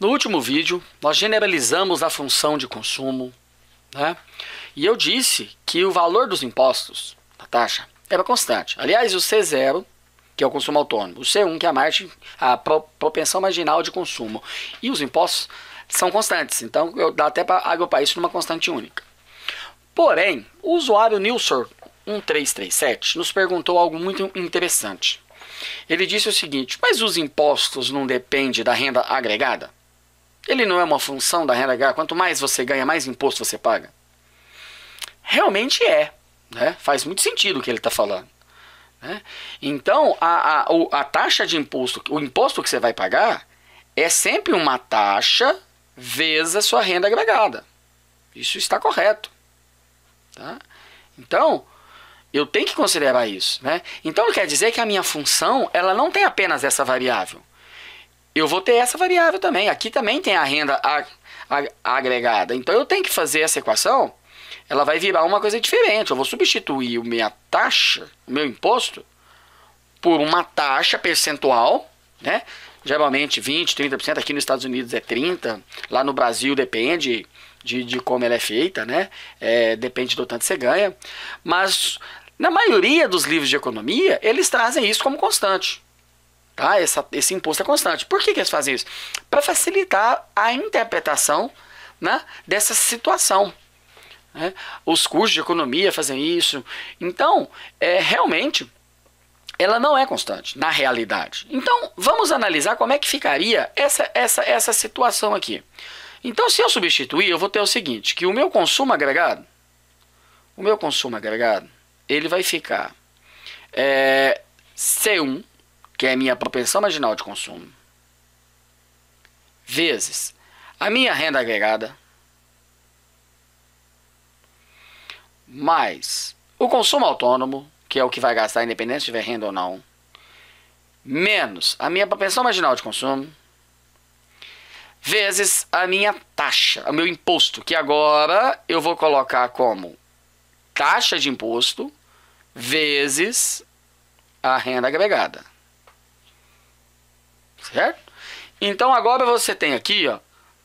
No último vídeo, nós generalizamos a função de consumo, né? E eu disse que o valor dos impostos, da taxa, era é constante. Aliás, o C0, que é o consumo autônomo, o C1, que é a margem, a propensão marginal de consumo, e os impostos são constantes. Então, eu dá até para agrupar isso numa constante única. Porém, o usuário Nilsor 1337 nos perguntou algo muito interessante. Ele disse o seguinte: mas os impostos não dependem da renda agregada? Ele não é uma função da renda agregada. Quanto mais você ganha, mais imposto você paga. Realmente é. Né? Faz muito sentido o que ele está falando. Né? Então, a, a, a taxa de imposto, o imposto que você vai pagar, é sempre uma taxa vezes a sua renda agregada. Isso está correto. Tá? Então, eu tenho que considerar isso. Né? Então, não quer dizer que a minha função ela não tem apenas essa variável eu vou ter essa variável também. Aqui também tem a renda agregada. Então eu tenho que fazer essa equação, ela vai virar uma coisa diferente. Eu vou substituir a minha taxa, o meu imposto, por uma taxa percentual, né? Geralmente 20, 30%, aqui nos Estados Unidos é 30%, lá no Brasil depende de, de como ela é feita, né? É, depende do tanto que você ganha. Mas na maioria dos livros de economia, eles trazem isso como constante. Tá? Essa, esse imposto é constante. Por que, que eles fazem isso? Para facilitar a interpretação né, dessa situação. Né? Os cursos de economia fazem isso. Então, é, realmente, ela não é constante na realidade. Então, vamos analisar como é que ficaria essa, essa, essa situação aqui. Então, se eu substituir, eu vou ter o seguinte, que o meu consumo agregado, o meu consumo agregado, ele vai ficar é, C1 que é a minha propensão marginal de consumo, vezes a minha renda agregada, mais o consumo autônomo, que é o que vai gastar independente se tiver renda ou não, menos a minha propensão marginal de consumo, vezes a minha taxa, o meu imposto, que agora eu vou colocar como taxa de imposto vezes a renda agregada certo? Então agora você tem aqui, ó,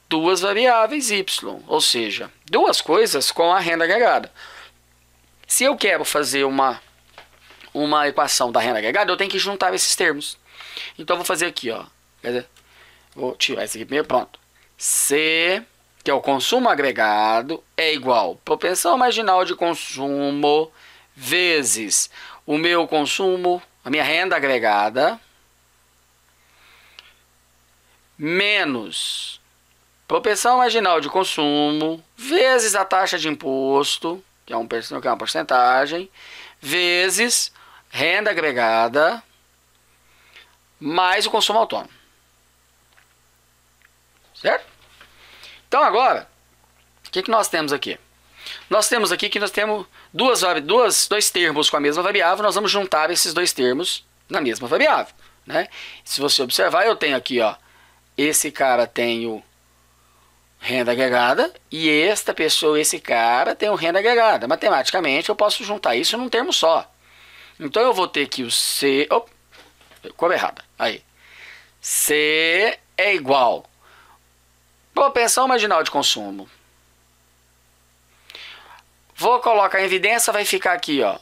duas variáveis y, ou seja, duas coisas com a renda agregada. Se eu quero fazer uma uma equação da renda agregada, eu tenho que juntar esses termos. Então vou fazer aqui, ó, vou tirar esse aqui primeiro, pronto. C, que é o consumo agregado, é igual propensão marginal de consumo vezes o meu consumo, a minha renda agregada, menos propensão marginal de consumo, vezes a taxa de imposto, que é, um, que é uma porcentagem, vezes renda agregada, mais o consumo autônomo. Certo? Então agora, o que, que nós temos aqui? Nós temos aqui que nós temos duas, duas, dois termos com a mesma variável, nós vamos juntar esses dois termos na mesma variável. Né? Se você observar, eu tenho aqui ó, esse cara tem o renda agregada e esta pessoa, esse cara tem o renda agregada. Matematicamente eu posso juntar isso num termo só. Então eu vou ter que o C, Opa, ficou errada. Aí. C é igual propensão marginal de consumo. Vou colocar em evidência, vai ficar aqui, ó.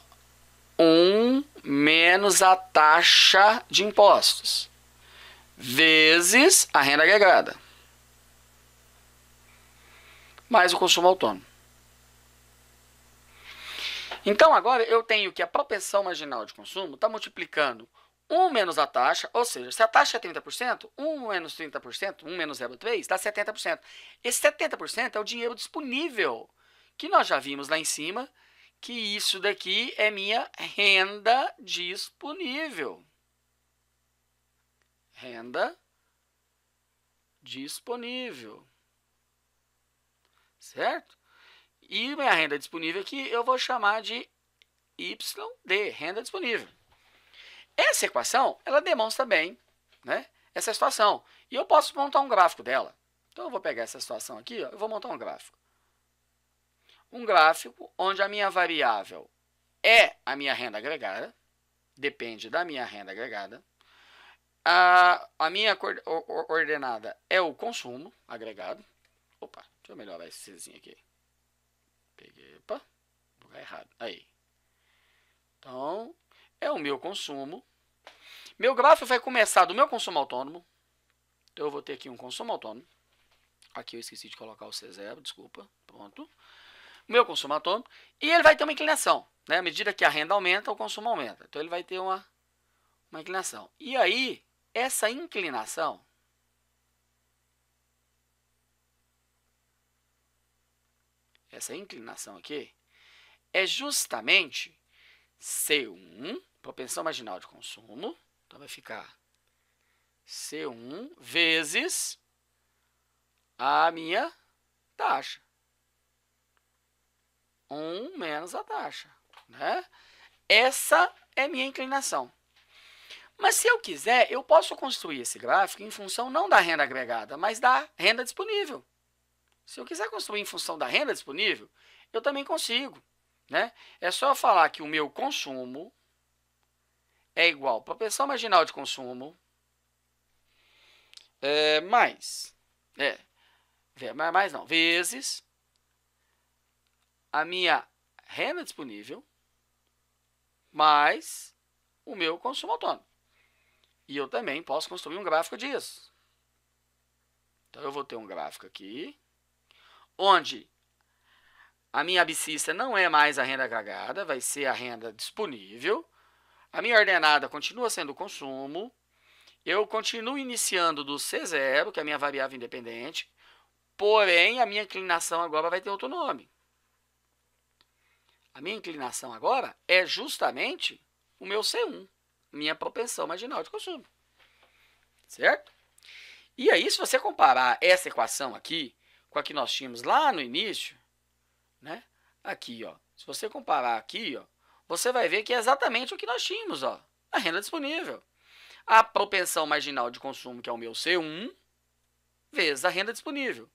1 um menos a taxa de impostos vezes a renda agregada, mais o consumo autônomo. Então agora eu tenho que a propensão marginal de consumo está multiplicando 1 menos a taxa, ou seja, se a taxa é 30%, 1 menos 30%, 1 menos 0,3 dá 70%. Esse 70% é o dinheiro disponível, que nós já vimos lá em cima, que isso daqui é minha renda disponível renda disponível. Certo? E minha renda disponível aqui eu vou chamar de YD, renda disponível. Essa equação, ela demonstra bem né, essa situação. E eu posso montar um gráfico dela. Então, eu vou pegar essa situação aqui, eu vou montar um gráfico. Um gráfico onde a minha variável é a minha renda agregada, depende da minha renda agregada. A, a minha ordenada é o consumo agregado. Opa, deixa eu melhorar esse Czinho aqui. Peguei, opa, lugar errado. Aí. Então, é o meu consumo. Meu gráfico vai começar do meu consumo autônomo. Então, eu vou ter aqui um consumo autônomo. Aqui eu esqueci de colocar o C0, desculpa. Pronto. Meu consumo autônomo. E ele vai ter uma inclinação. Né? À medida que a renda aumenta, o consumo aumenta. Então, ele vai ter uma, uma inclinação. E aí, essa inclinação essa inclinação aqui é justamente C1, propensão marginal de consumo, então vai ficar C1 vezes a minha taxa. 1 menos a taxa. Né? Essa é minha inclinação. Mas se eu quiser, eu posso construir esse gráfico em função não da renda agregada, mas da renda disponível. Se eu quiser construir em função da renda disponível, eu também consigo. Né? É só falar que o meu consumo é igual propensão marginal de consumo é, mais, é, mais não, vezes a minha renda disponível mais o meu consumo autônomo. E eu também posso construir um gráfico disso. Então eu vou ter um gráfico aqui, onde a minha abscissa não é mais a renda agregada vai ser a renda disponível. A minha ordenada continua sendo o consumo. Eu continuo iniciando do C0, que é a minha variável independente, porém a minha inclinação agora vai ter outro nome. A minha inclinação agora é justamente o meu C1 minha propensão marginal de consumo. Certo? E aí, se você comparar essa equação aqui com a que nós tínhamos lá no início, né? Aqui, ó. Se você comparar aqui, ó, você vai ver que é exatamente o que nós tínhamos, ó. A renda disponível. A propensão marginal de consumo, que é o meu C1, vezes a renda disponível,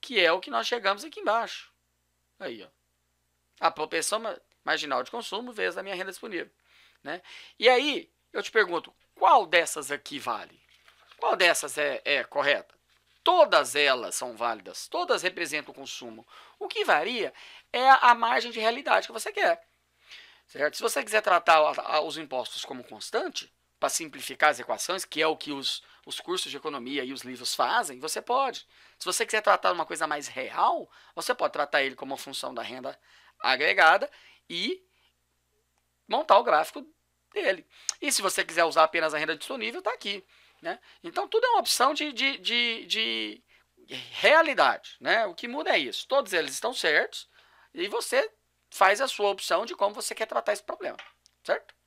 que é o que nós chegamos aqui embaixo. Aí, ó. A propensão marginal de consumo vezes a minha renda disponível. Né? E aí, eu te pergunto, qual dessas aqui vale? Qual dessas é, é correta? Todas elas são válidas, todas representam o consumo. O que varia é a margem de realidade que você quer. Certo? Se você quiser tratar os impostos como constante, para simplificar as equações, que é o que os, os cursos de economia e os livros fazem, você pode. Se você quiser tratar uma coisa mais real, você pode tratar ele como uma função da renda agregada e montar o gráfico dele. E se você quiser usar apenas a renda disponível, está aqui. Né? Então, tudo é uma opção de, de, de, de realidade. Né? O que muda é isso. Todos eles estão certos e você faz a sua opção de como você quer tratar esse problema. Certo?